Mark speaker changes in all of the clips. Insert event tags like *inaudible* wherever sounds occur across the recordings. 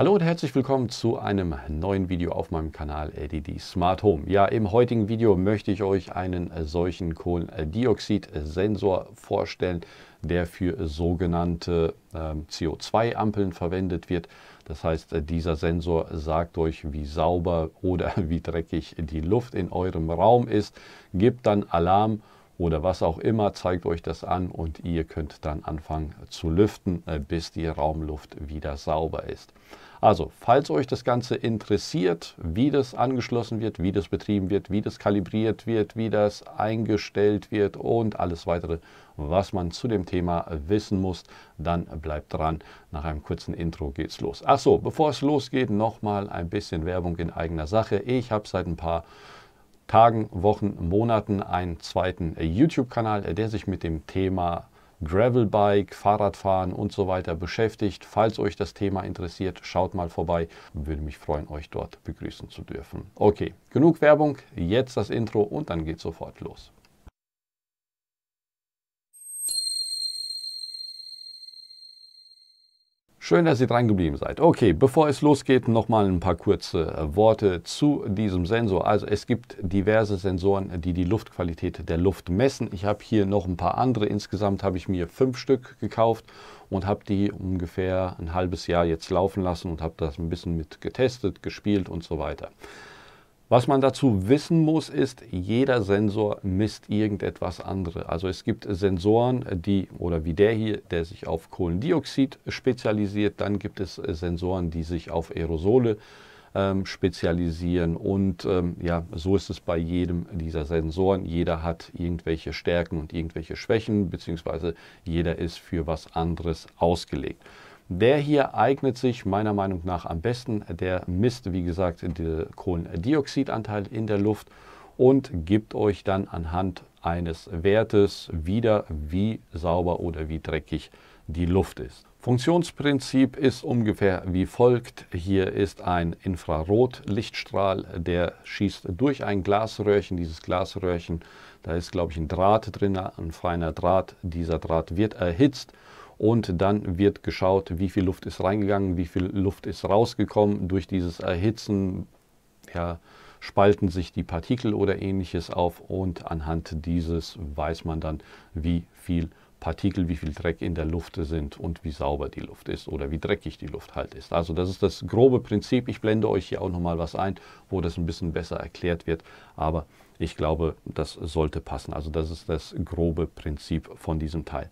Speaker 1: Hallo und herzlich willkommen zu einem neuen Video auf meinem Kanal LDD Smart Home. Ja, im heutigen Video möchte ich euch einen solchen Kohlendioxid-Sensor vorstellen, der für sogenannte ähm, CO2-Ampeln verwendet wird. Das heißt, äh, dieser Sensor sagt euch, wie sauber oder *laughs* wie dreckig die Luft in eurem Raum ist, gibt dann Alarm oder was auch immer, zeigt euch das an und ihr könnt dann anfangen zu lüften, äh, bis die Raumluft wieder sauber ist. Also, falls euch das Ganze interessiert, wie das angeschlossen wird, wie das betrieben wird, wie das kalibriert wird, wie das eingestellt wird und alles weitere, was man zu dem Thema wissen muss, dann bleibt dran. Nach einem kurzen Intro geht's los. Achso, bevor es losgeht, nochmal ein bisschen Werbung in eigener Sache. Ich habe seit ein paar Tagen, Wochen, Monaten einen zweiten YouTube-Kanal, der sich mit dem Thema Gravelbike, Fahrradfahren und so weiter beschäftigt. Falls euch das Thema interessiert, schaut mal vorbei. Würde mich freuen, euch dort begrüßen zu dürfen. Okay, genug Werbung, jetzt das Intro und dann geht's sofort los. Schön, dass ihr dran geblieben seid. Okay, bevor es losgeht, nochmal ein paar kurze äh, Worte zu diesem Sensor. Also es gibt diverse Sensoren, die die Luftqualität der Luft messen. Ich habe hier noch ein paar andere. Insgesamt habe ich mir fünf Stück gekauft und habe die ungefähr ein halbes Jahr jetzt laufen lassen und habe das ein bisschen mit getestet, gespielt und so weiter. Was man dazu wissen muss, ist, jeder Sensor misst irgendetwas andere. Also es gibt Sensoren, die, oder wie der hier, der sich auf Kohlendioxid spezialisiert, dann gibt es Sensoren, die sich auf Aerosole ähm, spezialisieren und ähm, ja, so ist es bei jedem dieser Sensoren. Jeder hat irgendwelche Stärken und irgendwelche Schwächen, beziehungsweise jeder ist für was anderes ausgelegt. Der hier eignet sich meiner Meinung nach am besten. Der misst, wie gesagt, den Kohlendioxidanteil in der Luft und gibt euch dann anhand eines Wertes wieder, wie sauber oder wie dreckig die Luft ist. Funktionsprinzip ist ungefähr wie folgt. Hier ist ein Infrarotlichtstrahl, der schießt durch ein Glasröhrchen. Dieses Glasröhrchen, da ist glaube ich ein Draht drin, ein feiner Draht. Dieser Draht wird erhitzt und dann wird geschaut, wie viel Luft ist reingegangen, wie viel Luft ist rausgekommen. Durch dieses Erhitzen ja, spalten sich die Partikel oder ähnliches auf und anhand dieses weiß man dann, wie viel Partikel, wie viel Dreck in der Luft sind und wie sauber die Luft ist oder wie dreckig die Luft halt ist. Also das ist das grobe Prinzip. Ich blende euch hier auch nochmal was ein, wo das ein bisschen besser erklärt wird, aber ich glaube, das sollte passen. Also das ist das grobe Prinzip von diesem Teil.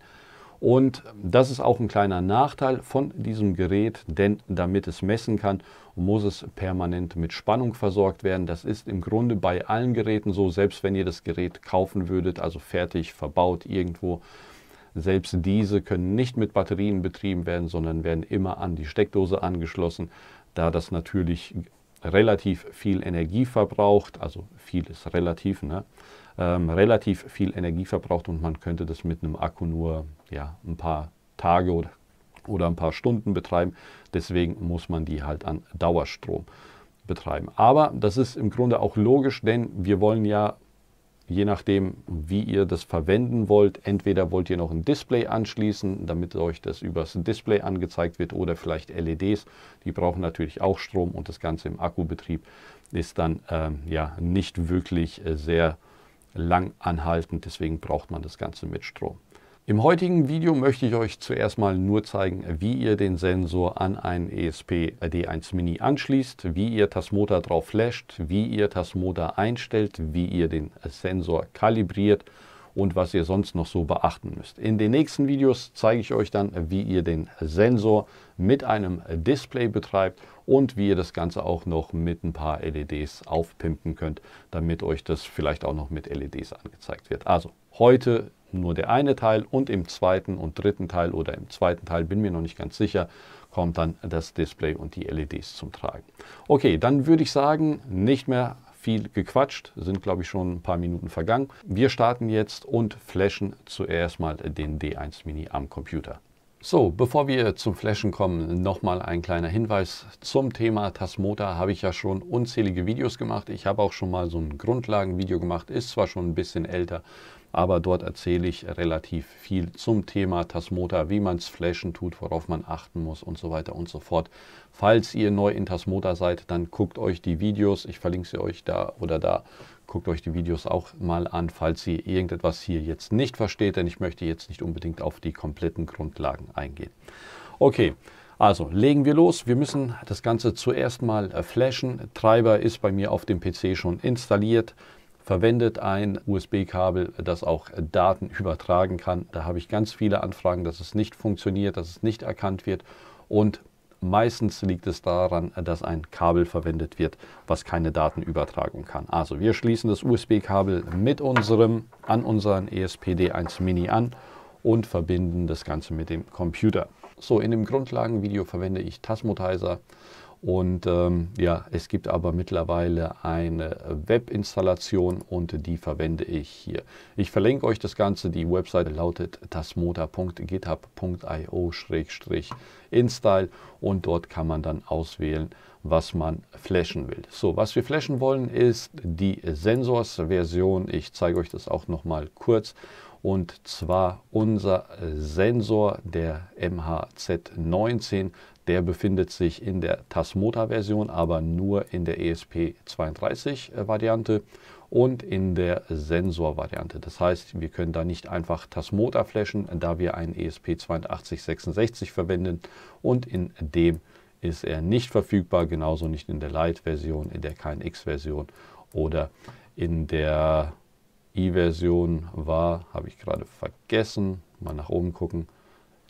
Speaker 1: Und das ist auch ein kleiner Nachteil von diesem Gerät, denn damit es messen kann, muss es permanent mit Spannung versorgt werden. Das ist im Grunde bei allen Geräten so, selbst wenn ihr das Gerät kaufen würdet, also fertig verbaut irgendwo. Selbst diese können nicht mit Batterien betrieben werden, sondern werden immer an die Steckdose angeschlossen, da das natürlich relativ viel Energie verbraucht, also viel ist relativ, ne? ähm, relativ viel Energie verbraucht und man könnte das mit einem Akku nur ja, ein paar Tage oder, oder ein paar Stunden betreiben. Deswegen muss man die halt an Dauerstrom betreiben. Aber das ist im Grunde auch logisch, denn wir wollen ja je nachdem, wie ihr das verwenden wollt. Entweder wollt ihr noch ein Display anschließen, damit euch das übers Display angezeigt wird oder vielleicht LEDs. Die brauchen natürlich auch Strom und das Ganze im Akkubetrieb ist dann ähm, ja nicht wirklich äh, sehr lang anhalten. Deswegen braucht man das Ganze mit Strom. Im heutigen Video möchte ich euch zuerst mal nur zeigen, wie ihr den Sensor an einen ESP-D1 Mini anschließt, wie ihr das Motor drauf flasht, wie ihr das Motor einstellt, wie ihr den Sensor kalibriert und was ihr sonst noch so beachten müsst. In den nächsten Videos zeige ich euch dann, wie ihr den Sensor mit einem Display betreibt und wie ihr das Ganze auch noch mit ein paar LEDs aufpimpen könnt, damit euch das vielleicht auch noch mit LEDs angezeigt wird. Also heute nur der eine Teil und im zweiten und dritten Teil oder im zweiten Teil, bin mir noch nicht ganz sicher, kommt dann das Display und die LEDs zum Tragen. Okay, dann würde ich sagen, nicht mehr viel gequatscht, sind glaube ich schon ein paar Minuten vergangen. Wir starten jetzt und flashen zuerst mal den D1 Mini am Computer. So, bevor wir zum Flashen kommen, nochmal ein kleiner Hinweis zum Thema Tasmota. Habe ich ja schon unzählige Videos gemacht. Ich habe auch schon mal so ein Grundlagenvideo gemacht, ist zwar schon ein bisschen älter, aber dort erzähle ich relativ viel zum Thema Tasmota, wie man es flashen tut, worauf man achten muss und so weiter und so fort. Falls ihr neu in Tasmota seid, dann guckt euch die Videos, ich verlinke sie euch da oder da, guckt euch die Videos auch mal an, falls ihr irgendetwas hier jetzt nicht versteht, denn ich möchte jetzt nicht unbedingt auf die kompletten Grundlagen eingehen. Okay. Also legen wir los. Wir müssen das Ganze zuerst mal äh, flashen. Treiber ist bei mir auf dem PC schon installiert verwendet ein USB-Kabel, das auch Daten übertragen kann. Da habe ich ganz viele Anfragen, dass es nicht funktioniert, dass es nicht erkannt wird und Meistens liegt es daran, dass ein Kabel verwendet wird, was keine Daten übertragen kann. Also wir schließen das USB-Kabel mit unserem an unseren ESPD1 Mini an und verbinden das Ganze mit dem Computer. So, in dem Grundlagenvideo verwende ich Tasmotizer und ähm, ja, es gibt aber mittlerweile eine Webinstallation und die verwende ich hier. Ich verlinke euch das Ganze. Die Webseite lautet tasmota.github.io-install und dort kann man dann auswählen, was man flashen will. So, was wir flashen wollen, ist die Sensors-Version. Ich zeige euch das auch noch mal kurz und zwar unser Sensor der MHZ19 der befindet sich in der Tasmota-Version, aber nur in der ESP32-Variante und in der Sensor-Variante. Das heißt, wir können da nicht einfach Tasmota flashen, da wir einen ESP8266 verwenden und in dem ist er nicht verfügbar, genauso nicht in der Lite-Version, in der KNX-Version oder in der i-Version war, habe ich gerade vergessen, mal nach oben gucken,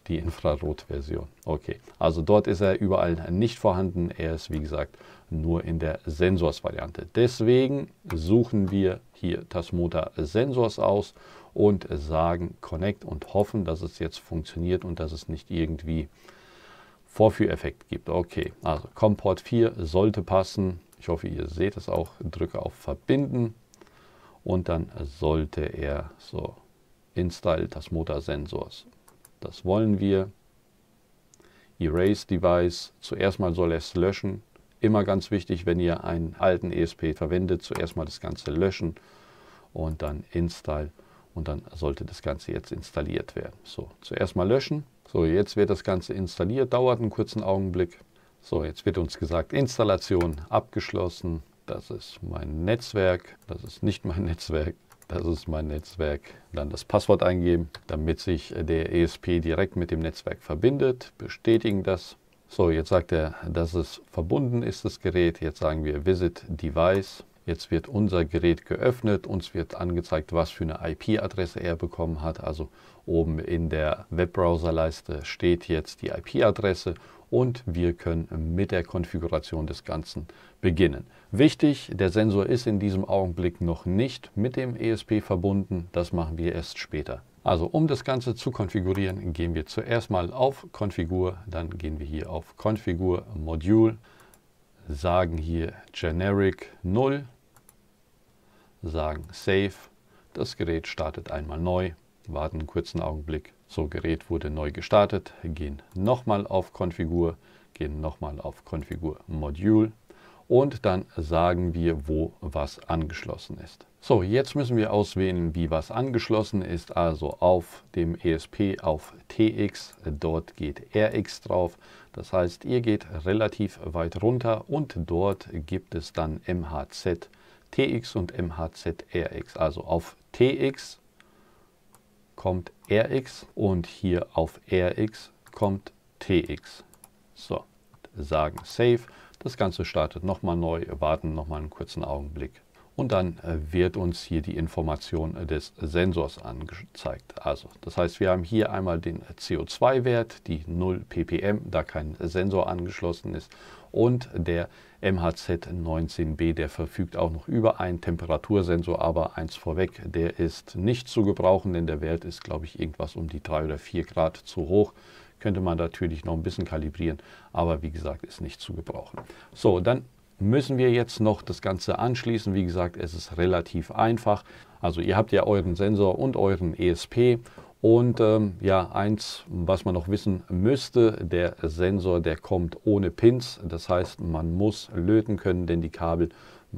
Speaker 1: die Infrarot-Version. Okay, also dort ist er überall nicht vorhanden. Er ist, wie gesagt, nur in der Sensors-Variante. Deswegen suchen wir hier Tasmota Sensors aus und sagen Connect und hoffen, dass es jetzt funktioniert und dass es nicht irgendwie Vorführeffekt gibt. Okay, also Comport 4 sollte passen. Ich hoffe, ihr seht es auch. Drücke auf Verbinden und dann sollte er so Install Tasmota Sensors das wollen wir. Erase Device, zuerst mal soll es löschen. Immer ganz wichtig, wenn ihr einen alten ESP verwendet, zuerst mal das Ganze löschen und dann install und dann sollte das Ganze jetzt installiert werden. So, zuerst mal löschen. So, jetzt wird das Ganze installiert, dauert einen kurzen Augenblick. So, jetzt wird uns gesagt, Installation abgeschlossen. Das ist mein Netzwerk, das ist nicht mein *laughs* Netzwerk das ist mein Netzwerk, dann das Passwort eingeben, damit sich der ESP direkt mit dem Netzwerk verbindet, bestätigen das. So, jetzt sagt er, dass es verbunden ist, das Gerät. Jetzt sagen wir Visit Device. Jetzt wird unser Gerät geöffnet, uns wird angezeigt, was für eine IP-Adresse er bekommen hat. Also oben in der Webbrowser-Leiste steht jetzt die IP-Adresse und wir können mit der Konfiguration des Ganzen beginnen. Wichtig, der Sensor ist in diesem Augenblick noch nicht mit dem ESP verbunden, das machen wir erst später. Also um das Ganze zu konfigurieren, gehen wir zuerst mal auf Konfigur, dann gehen wir hier auf Konfigur Module, sagen hier Generic 0, sagen Save, das Gerät startet einmal neu warten einen kurzen Augenblick. So, Gerät wurde neu gestartet. Gehen nochmal auf Konfigur, gehen nochmal auf Konfigur Module und dann sagen wir, wo was angeschlossen ist. So, jetzt müssen wir auswählen, wie was angeschlossen ist. Also auf dem ESP auf TX, dort geht RX drauf. Das heißt, ihr geht relativ weit runter und dort gibt es dann MHZ TX und MHZ RX. Also auf TX kommt Rx und hier auf Rx kommt Tx. So, sagen Save. Das Ganze startet nochmal neu, warten nochmal einen kurzen Augenblick und dann äh, wird uns hier die Information äh, des Sensors angezeigt. Also, das heißt, wir haben hier einmal den äh, CO2-Wert, die 0 ppm, da kein Sensor angeschlossen ist, und der MHZ-19B, der verfügt auch noch über einen Temperatursensor, aber eins vorweg, der ist nicht zu gebrauchen, denn der Wert ist, glaube ich, irgendwas um die 3 oder 4 Grad zu hoch könnte man natürlich noch ein bisschen kalibrieren, aber wie gesagt, ist nicht zu gebrauchen. So, dann müssen wir jetzt noch das Ganze anschließen. Wie gesagt, es ist relativ einfach. Also ihr habt ja euren Sensor und euren ESP. Und ähm, ja, eins, was man noch wissen müsste, der Sensor, der kommt ohne Pins. Das heißt, man muss löten können, denn die Kabel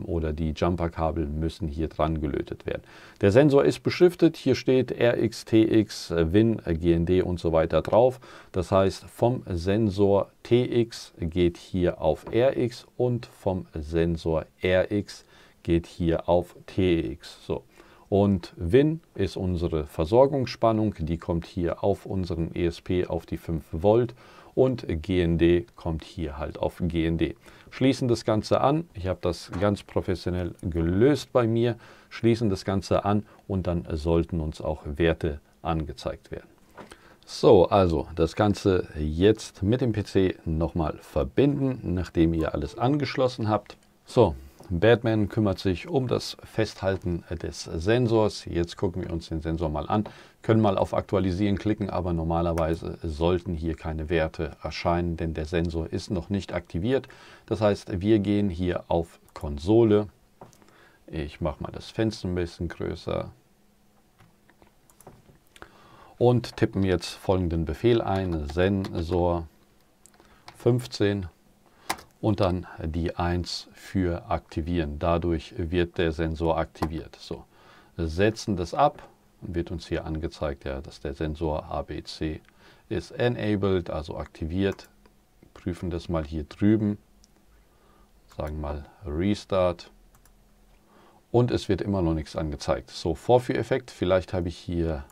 Speaker 1: oder die Jumperkabel müssen hier dran gelötet werden. Der Sensor ist beschriftet, hier steht RX, TX, WIN, GND und so weiter drauf. Das heißt, vom Sensor TX geht hier auf RX und vom Sensor RX geht hier auf TX. So. Und WIN ist unsere Versorgungsspannung, die kommt hier auf unseren ESP auf die 5 Volt und GND kommt hier halt auf GND schließen das Ganze an. Ich habe das ganz professionell gelöst bei mir, schließen das Ganze an und dann sollten uns auch Werte angezeigt werden. So, also das Ganze jetzt mit dem PC nochmal verbinden, nachdem ihr alles angeschlossen habt. So, Batman kümmert sich um das Festhalten des Sensors. Jetzt gucken wir uns den Sensor mal an, können mal auf Aktualisieren klicken, aber normalerweise sollten hier keine Werte erscheinen, denn der Sensor ist noch nicht aktiviert. Das heißt, wir gehen hier auf Konsole. Ich mache mal das Fenster ein bisschen größer und tippen jetzt folgenden Befehl ein, Sensor 15 und dann die 1 für aktivieren. Dadurch wird der Sensor aktiviert. So, setzen das ab und wird uns hier angezeigt, ja, dass der Sensor ABC ist enabled, also aktiviert. Prüfen das mal hier drüben. Sagen mal Restart. Und es wird immer noch nichts angezeigt. So, Vorführeffekt, vielleicht habe ich hier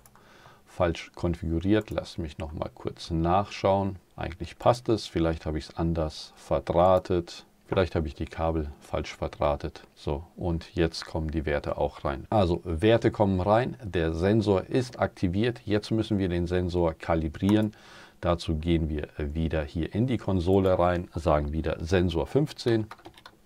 Speaker 1: falsch konfiguriert. Lass mich noch mal kurz nachschauen. Eigentlich passt es, vielleicht habe ich es anders verdrahtet. Vielleicht habe ich die Kabel falsch verdrahtet. So, und jetzt kommen die Werte auch rein. Also, Werte kommen rein, der Sensor ist aktiviert. Jetzt müssen wir den Sensor kalibrieren. Dazu gehen wir wieder hier in die Konsole rein, sagen wieder Sensor 15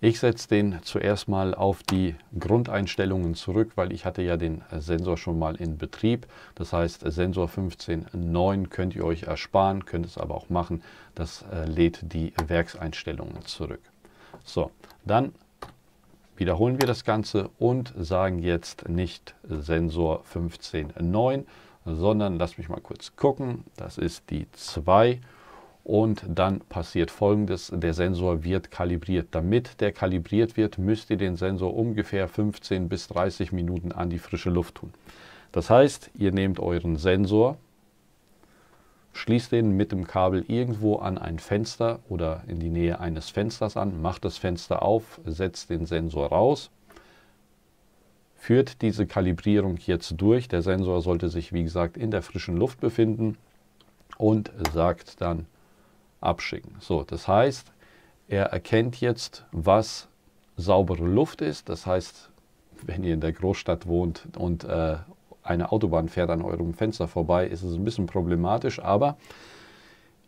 Speaker 1: ich setze den zuerst mal auf die Grundeinstellungen zurück, weil ich hatte ja den Sensor schon mal in Betrieb. Das heißt, Sensor 15.9 könnt ihr euch ersparen, könnt es aber auch machen. Das äh, lädt die Werkseinstellungen zurück. So, dann wiederholen wir das Ganze und sagen jetzt nicht Sensor 15.9, sondern lasst mich mal kurz gucken. Das ist die 2 und dann passiert folgendes, der Sensor wird kalibriert. Damit der kalibriert wird, müsst ihr den Sensor ungefähr 15 bis 30 Minuten an die frische Luft tun. Das heißt, ihr nehmt euren Sensor, schließt den mit dem Kabel irgendwo an ein Fenster oder in die Nähe eines Fensters an, macht das Fenster auf, setzt den Sensor raus, führt diese Kalibrierung jetzt durch. Der Sensor sollte sich, wie gesagt, in der frischen Luft befinden und sagt dann abschicken. So, das heißt, er erkennt jetzt, was saubere Luft ist. Das heißt, wenn ihr in der Großstadt wohnt und äh, eine Autobahn fährt an eurem Fenster vorbei, ist es ein bisschen problematisch, aber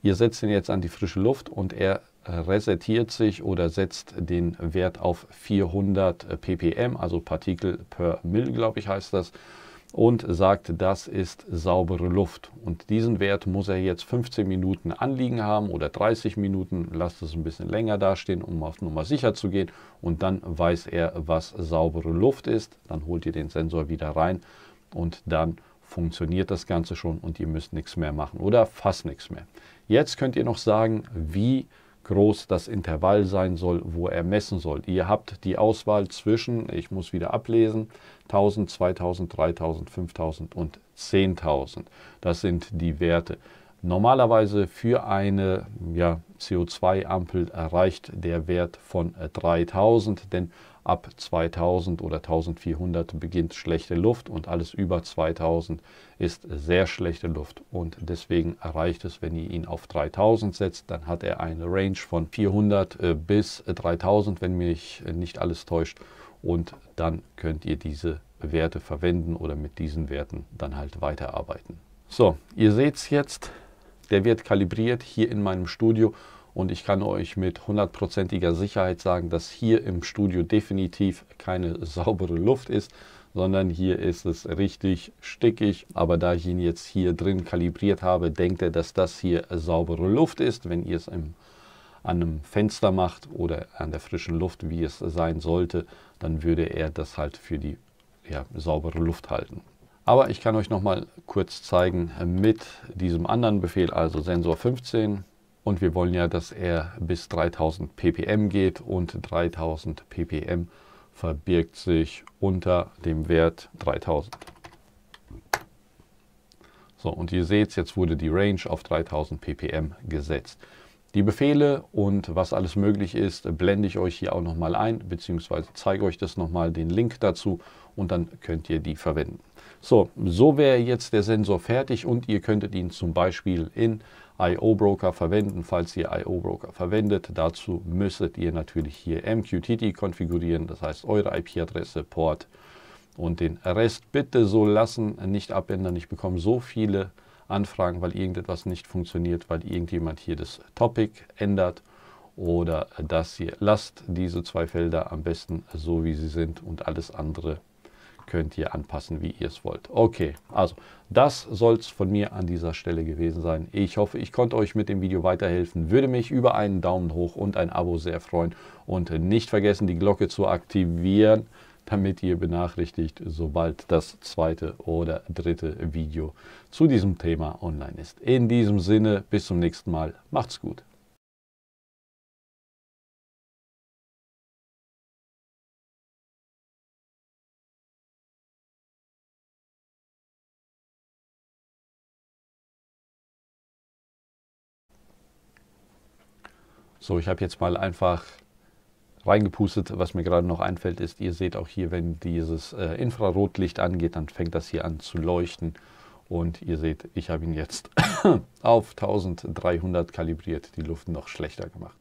Speaker 1: ihr setzt ihn jetzt an die frische Luft und er resettiert sich oder setzt den Wert auf 400 ppm, also Partikel per Mill, glaube ich, heißt das und sagt, das ist saubere Luft. Und diesen Wert muss er jetzt 15 Minuten anliegen haben oder 30 Minuten, lasst es ein bisschen länger dastehen, um auf Nummer sicher zu gehen. Und dann weiß er, was saubere Luft ist. Dann holt ihr den Sensor wieder rein und dann funktioniert das Ganze schon und ihr müsst nichts mehr machen oder fast nichts mehr. Jetzt könnt ihr noch sagen, wie groß das Intervall sein soll, wo er messen soll. Ihr habt die Auswahl zwischen, ich muss wieder ablesen, 1000, 2000, 3000, 5000 und 10.000. Das sind die Werte. Normalerweise für eine ja, CO2-Ampel erreicht der Wert von 3000, denn ab 2000 oder 1400 beginnt schlechte Luft und alles über 2000 ist sehr schlechte Luft und deswegen erreicht es, wenn ihr ihn auf 3000 setzt, dann hat er eine Range von 400 äh, bis 3000, wenn mich nicht alles täuscht und dann könnt ihr diese Werte verwenden oder mit diesen Werten dann halt weiterarbeiten. So, ihr seht es jetzt, der wird kalibriert hier in meinem Studio und ich kann euch mit hundertprozentiger Sicherheit sagen, dass hier im Studio definitiv keine *laughs* saubere Luft ist, sondern hier ist es richtig stickig. Aber da ich ihn jetzt hier drin kalibriert habe, denkt er, dass das hier saubere Luft ist. Wenn ihr es im, an einem Fenster macht oder an der frischen Luft, wie es sein sollte, dann würde er das halt für die ja, saubere Luft halten. Aber ich kann euch noch mal kurz zeigen äh, mit diesem anderen Befehl, also Sensor 15, und wir wollen ja, dass er bis 3000 ppm geht und 3000 ppm verbirgt sich unter dem Wert 3000. So, und ihr seht, jetzt wurde die Range auf 3000 ppm gesetzt. Die Befehle und was alles möglich ist, blende ich euch hier auch nochmal ein, beziehungsweise zeige euch das nochmal, den Link dazu und dann könnt ihr die verwenden. So, so wäre jetzt der Sensor fertig und ihr könntet ihn zum Beispiel in IO-Broker verwenden. Falls ihr IO-Broker verwendet, dazu müsstet ihr natürlich hier MQTT konfigurieren, das heißt eure IP-Adresse, Port und den Rest bitte so lassen, nicht abändern. Ich bekomme so viele Anfragen, weil irgendetwas nicht funktioniert, weil irgendjemand hier das Topic ändert oder das hier. Lasst diese zwei Felder am besten so, wie sie sind und alles andere könnt ihr anpassen, wie ihr es wollt. Okay, also das soll es von mir an dieser Stelle gewesen sein. Ich hoffe, ich konnte euch mit dem Video weiterhelfen. Würde mich über einen Daumen hoch und ein Abo sehr freuen. Und nicht vergessen, die Glocke zu aktivieren, damit ihr benachrichtigt, sobald das zweite oder dritte Video zu diesem Thema online ist. In diesem Sinne, bis zum nächsten Mal. Macht's gut. So, ich habe jetzt mal einfach reingepustet. Was mir gerade noch einfällt, ist, ihr seht auch hier, wenn dieses äh, Infrarotlicht angeht, dann fängt das hier an zu leuchten. Und ihr seht, ich habe ihn jetzt *coughs* auf 1300 kalibriert, die Luft noch schlechter gemacht.